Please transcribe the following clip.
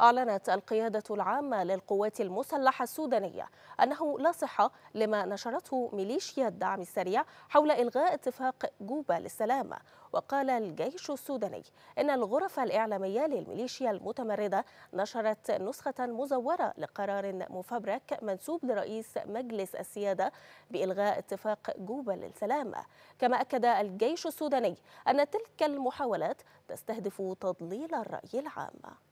أعلنت القيادة العامة للقوات المسلحة السودانية أنه لا صحة لما نشرته ميليشيا الدعم السريع حول إلغاء اتفاق جوبا للسلام وقال الجيش السوداني إن الغرف الإعلامية للميليشيا المتمردة نشرت نسخة مزورة لقرار مفبرك منسوب لرئيس مجلس السيادة بإلغاء اتفاق جوبا للسلام كما أكد الجيش السوداني أن تلك المحاولات تستهدف تضليل الرأي العام